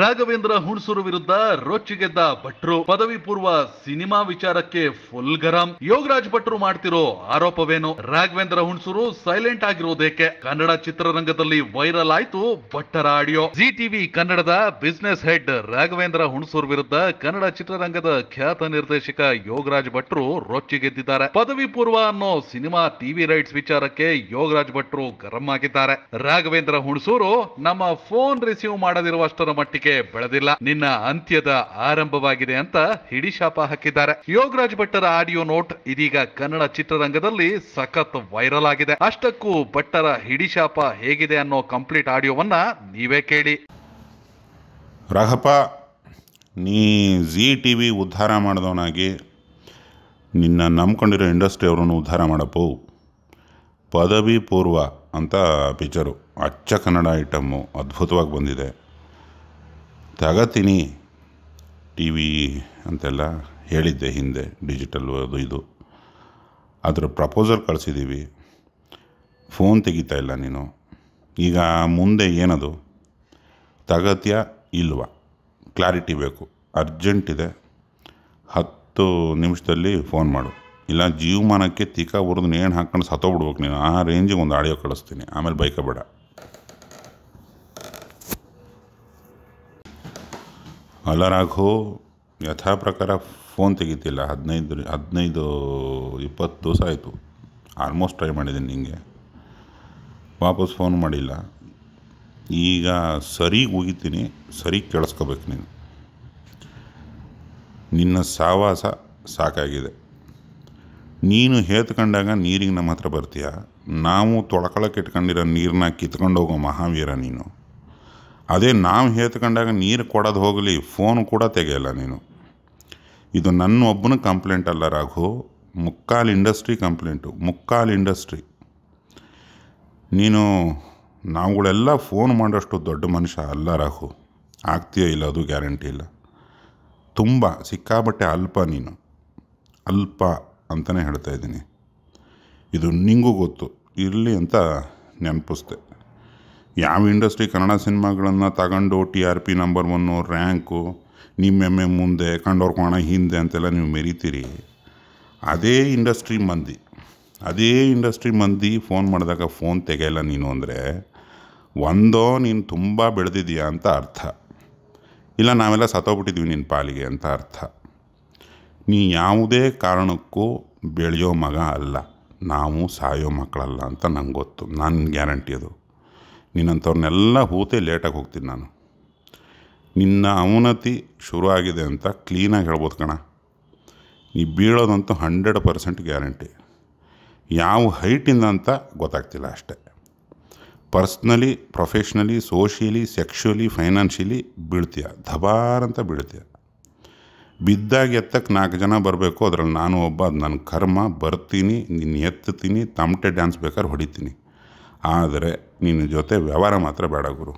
ರಾಘವೇಂದ್ರ ಹುಣಸೂರು ವಿರುದ್ಧ ರೊಚ್ಚಿಗೆದ್ದ ಭಟ್ರು ಪದವಿ ಪೂರ್ವ ಸಿನಿಮಾ ವಿಚಾರಕ್ಕೆ ಫುಲ್ ಗರಂ ಯೋಗರಾಜ್ ಭಟ್ರು ಮಾಡ್ತಿರೋ ಆರೋಪವೇನು ರಾಘವೇಂದ್ರ ಹುಣಸೂರು ಸೈಲೆಂಟ್ ಆಗಿರೋದೇಕೆ ಕನ್ನಡ ಚಿತ್ರರಂಗದಲ್ಲಿ ವೈರಲ್ ಆಯ್ತು ಭಟ್ಟರ ಆಡಿಯೋ ಜಿ ಟಿವಿ ಕನ್ನಡದ ಬಿಸ್ನೆಸ್ ಹೆಡ್ ರಾಘವೇಂದ್ರ ಹುಣಸೂರು ವಿರುದ್ಧ ಕನ್ನಡ ಚಿತ್ರರಂಗದ ಖ್ಯಾತ ನಿರ್ದೇಶಕ ಯೋಗರಾಜ್ ಭಟ್ರು ರೊಚ್ಚಿಗೆದ್ದಿದ್ದಾರೆ ಪದವಿ ಪೂರ್ವ ಅನ್ನೋ ಸಿನಿಮಾ ಟಿವಿ ರೈಟ್ಸ್ ವಿಚಾರಕ್ಕೆ ಯೋಗರಾಜ್ ಭಟ್ರು ಗರಂ ಆಗಿದ್ದಾರೆ ರಾಘವೇಂದ್ರ ಹುಣಸೂರು ನಮ್ಮ ಫೋನ್ ರಿಸೀವ್ ಮಾಡದಿರುವಷ್ಟರ ಮಟ್ಟ ಮಟ್ಟಿಗೆ ಬೆಳೆದಿಲ್ಲ ನಿನ್ನ ಅಂತ್ಯದ ಆರಂಭವಾಗಿದೆ ಅಂತ ಹಿಡಿಶಾಪ ಹಾಕಿದ್ದಾರೆ ಯೋಗರಾಜ್ ಭಟ್ಟರ ಆಡಿಯೋ ನೋಟ್ ಇದೀಗ ಕನ್ನಡ ಚಿತ್ರರಂಗದಲ್ಲಿ ಸಖತ್ ವೈರಲ್ ಆಗಿದೆ ಅಷ್ಟಕ್ಕೂ ಭಟ್ಟರ ಹಿಡಿಶಾಪ ಹೇಗಿದೆ ಅನ್ನೋ ಕಂಪ್ಲೀಟ್ ಆಡಿಯೋವನ್ನ ನೀವೇ ಕೇಳಿ ರಾಘಪ್ಪ ನೀ ಝೀ ಟಿ ವಿ ಉದ್ಧಾರ ಮಾಡಿದವನಾಗಿ ನಿನ್ನ ನಂಬ್ಕೊಂಡಿರೋ ಇಂಡಸ್ಟ್ರಿ ಅವರನ್ನು ಉದ್ಧಾರ ಮಾಡಪ್ಪು ಪದವಿ ಪೂರ್ವ ಅಂತ ಪಿಚ್ಚರು ಅಚ್ಚ ಕನ್ನಡ ಐಟಮ್ಮು ಅದ್ಭುತವಾಗಿ ಬಂದಿದೆ ತಗತೀನಿ ಟಿ ವಿ ಅಂತೆಲ್ಲ ಹೇಳಿದ್ದೆ ಹಿಂದೆ ಡಿಜಿಟಲ್ ಅದು ಇದು ಅದರ ಪ್ರಪೋಸಲ್ ಕಳಿಸಿದ್ದೀವಿ ಫೋನ್ ತೆಗಿತಾ ಇಲ್ಲ ನೀನು ಈಗ ಮುಂದೆ ಏನದು ತಗತ್ಯ ಇಲ್ವ ಕ್ಲಾರಿಟಿ ಬೇಕು ಅರ್ಜೆಂಟ್ ಇದೆ ಹತ್ತು ನಿಮಿಷದಲ್ಲಿ ಫೋನ್ ಮಾಡು ಇಲ್ಲ ಜೀವಮಾನಕ್ಕೆ ತೀಕ ಬರೋದು ನೇಣು ಹಾಕ್ಕೊಂಡು ಸತ್ತೋಗ್ಬಿಡ್ಬೇಕು ನೀನು ಆ ರೇಂಜಿಗೆ ಒಂದು ಆಡಿಯೋ ಕಳಿಸ್ತೀನಿ ಆಮೇಲೆ ಬೈಕ ಬೇಡ ಅಲ್ಲ ರಾಘು ಯಥಾ ಪ್ರಕಾರ ಫೋನ್ ತೆಗಿತಿಲ್ಲ ಹದಿನೈದು ಹದಿನೈದು ಇಪ್ಪತ್ತು ದಿವಸ ಆಯಿತು ಆಲ್ಮೋಸ್ಟ್ ಟ್ರೈ ಮಾಡಿದ್ದೀನಿ ನಿಮಗೆ ವಾಪಸ್ ಫೋನ್ ಮಾಡಿಲ್ಲ ಈಗ ಸರಿ ಉಗಿತೀನಿ ಸರಿ ಕೇಳಿಸ್ಕೋಬೇಕು ನೀನು ನಿನ್ನ ಸಹವಾಸ ಸಾಕಾಗಿದೆ ನೀನು ಹೇತ್ಕೊಂಡಾಗ ನೀರಿಗೆ ನಮ್ಮ ಹತ್ರ ಬರ್ತೀಯ ನಾವು ತೊಳಕೊಳಕ್ಕೆ ಇಟ್ಕೊಂಡಿರೋ ನೀರನ್ನ ಕಿತ್ಕೊಂಡು ಹೋಗೋ ಮಹಾವೀರ ನೀನು ಅದೇ ನಾವು ಹೇತ್ಕೊಂಡಾಗ ನೀರು ಕೊಡೋದು ಹೋಗಲಿ ಫೋನ್ ಕೂಡ ತೆಗೆಯಲ್ಲ ನೀನು ಇದು ನನ್ನ ಒಬ್ಬನ ಕಂಪ್ಲೇಂಟ್ ಅಲ್ಲ ರಾಘು ಮುಕ್ಕಾಲು ಇಂಡಸ್ಟ್ರಿ ಕಂಪ್ಲೇಂಟು ಮುಕ್ಕಾಲು ಇಂಡಸ್ಟ್ರಿ ನೀನು ನಾವುಗಳೆಲ್ಲ ಫೋನ್ ಮಾಡೋಷ್ಟು ದೊಡ್ಡ ಮನುಷ್ಯ ಅಲ್ಲ ರಾಹು ಆಗ್ತೀಯೋ ಇಲ್ಲ ಅದು ಗ್ಯಾರಂಟಿ ಇಲ್ಲ ತುಂಬ ಸಿಕ್ಕಾಬಟ್ಟೆ ಅಲ್ಪ ನೀನು ಅಲ್ಪ ಅಂತಲೇ ಹೇಳ್ತಾ ಇದ್ದೀನಿ ಇದು ನಿಂಗೂ ಗೊತ್ತು ಇರಲಿ ಅಂತ ನೆನಪಿಸ್ದೆ ಯಾವ ಇಂಡಸ್ಟ್ರಿ ಕನ್ನಡ ಸಿನಿಮಾಗಳನ್ನು ತಗೊಂಡು T R P number one rank ನಿಮ್ಮೆಮ್ಮೆ ಮುಂದೆ ಕಂಡೋರ್ ಕೋಣ ಹಿಂದೆ ಅಂತೆಲ್ಲ ನೀವು ಮೆರಿತೀರಿ ಅದೇ ಇಂಡಸ್ಟ್ರಿ ಮಂದಿ ಅದೇ ಇಂಡಸ್ಟ್ರಿ ಮಂದಿ ಫೋನ್ ಮಾಡಿದಾಗ ಫೋನ್ ತೆಗೆಯಲ್ಲ ನೀನು ಅಂದರೆ ಒಂದೋ ನೀನು ತುಂಬ ಬೆಳೆದಿದೀಯಾ ಅಂತ ಅರ್ಥ ಇಲ್ಲ ನಾವೆಲ್ಲ ಸತ್ತೋಗ್ಬಿಟ್ಟಿದ್ವಿ ನಿನ್ನ ಪಾಲಿಗೆ ಅಂತ ಅರ್ಥ ನೀ ಯಾವುದೇ ಕಾರಣಕ್ಕೂ ಬೆಳೆಯೋ ಮಗ ಅಲ್ಲ ನಾವು ಸಾಯೋ ಮಕ್ಕಳಲ್ಲ ಅಂತ ನಂಗೆ ಗೊತ್ತು ನನ್ನ ಗ್ಯಾರಂಟಿ ಅದು ನಿನ್ನಂಥವ್ರನ್ನೆಲ್ಲ ಹೂತೆ ಲೇಟಾಗಿ ಹೋಗ್ತೀನಿ ನಾನು ನಿನ್ನ ಅವನತಿ ಶುರು ಆಗಿದೆ ಅಂತ ಕ್ಲೀನಾಗಿ ಹೇಳ್ಬೋದು ಕಣ ನೀ ಬೀಳೋದಂತೂ ಹಂಡ್ರೆಡ್ ಪರ್ಸೆಂಟ್ ಗ್ಯಾರಂಟಿ ಯಾವ ಹೈಟಿಂದ ಅಂತ ಗೊತ್ತಾಗ್ತಿಲ್ಲ ಅಷ್ಟೇ personally professionally socially sexually financially ಬೀಳ್ತೀಯ ಧಬಾರ್ ಅಂತ ಬೀಳ್ತೀಯ ಬಿದ್ದಾಗ ಎತ್ತಕ್ಕೆ ನಾಲ್ಕು ಜನ ಬರಬೇಕು ಅದ್ರಲ್ಲಿ ನಾನು ಒಬ್ಬ ಅದು ನನ್ನ ಕರ್ಮ ಬರ್ತೀನಿ ನಿನ್ನ ಎತ್ತುತ್ತೀನಿ ತಮಟೆ ಡ್ಯಾನ್ಸ್ ಬೇಕಾದ್ರೆ ಹೊಡಿತೀನಿ ಆದರೆ ನಿನ್ನ ಜೊತೆ ವ್ಯವಹಾರ ಮಾತ್ರ ಬೇಡ ಗುರು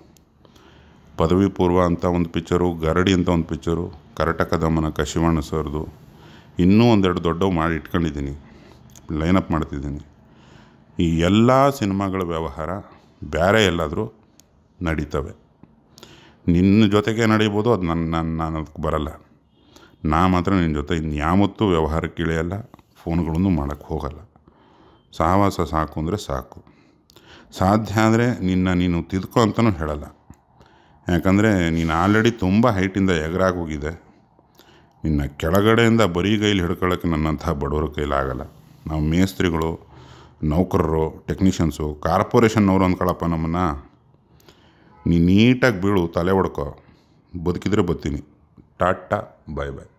ಪದವಿ ಪೂರ್ವ ಅಂತ ಒಂದು ಪಿಕ್ಚರು ಗರಡಿ ಅಂತ ಒಂದು ಪಿಕ್ಚರು ಕರ್ನಾಟಕ ದಮ್ಮನ ಕಶಿವಣ್ಣ ಸರ್ದು ಇನ್ನೂ ಒಂದೆರಡು ದೊಡ್ಡವು ಮಾಡಿ ಇಟ್ಕೊಂಡಿದ್ದೀನಿ ಲೈನಪ್ ಮಾಡ್ತಿದ್ದೀನಿ ಈ ಎಲ್ಲ ಸಿನಿಮಾಗಳ ವ್ಯವಹಾರ ಬೇರೆ ಎಲ್ಲಾದರೂ ನಡೀತವೆ ನಿನ್ನ ಜೊತೆಗೆ ನಡೀಬೋದು ಅದು ನನ್ನ ನನ್ನ ನಾನು ಅದಕ್ಕೆ ಬರಲ್ಲ ನಾ ಮಾತ್ರ ನಿನ್ನ ಜೊತೆ ಇನ್ನು ವ್ಯವಹಾರಕ್ಕೆ ಇಳಿಯಲ್ಲ ಫೋನ್ಗಳನ್ನು ಮಾಡೋಕ್ಕೆ ಹೋಗಲ್ಲ ಸಹವಾಸ ಸಾಕು ಅಂದರೆ ಸಾಕು ಸಾಧ್ಯ ಆದರೆ ನಿನ್ನ ನೀನು ತಿದ್ಕೊ ಅಂತಲೂ ಹೇಳಲ್ಲ ಯಾಕಂದರೆ ನೀನು ಆಲ್ರೆಡಿ ತುಂಬ ಹೈಟಿಂದ ಹೋಗಿದೆ ನಿನ್ನ ಕೆಳಗಡೆಯಿಂದ ಬರೀ ಕೈಲಿ ಹಿಡ್ಕೊಳ್ಳೋಕ್ಕೆ ನನ್ನಂತಹ ಬಡವರ ಕೈಲಾಗಲ್ಲ ನಾವು ಮೇಸ್ತ್ರಿಗಳು ನೌಕರರು ಟೆಕ್ನಿಷಿಯನ್ಸು ಕಾರ್ಪೊರೇಷನ್ನವರು ಅಂದ್ಕೊಳಪ್ಪ ನಮ್ಮನ್ನು ನೀ ನೀಟಾಗಿ ಬೀಳು ತಲೆ ಹೊಡ್ಕೊ ಬದುಕಿದ್ರೆ ಬತ್ತೀನಿ ಟಾಟಾ ಬಾಯ್ ಬಾಯ್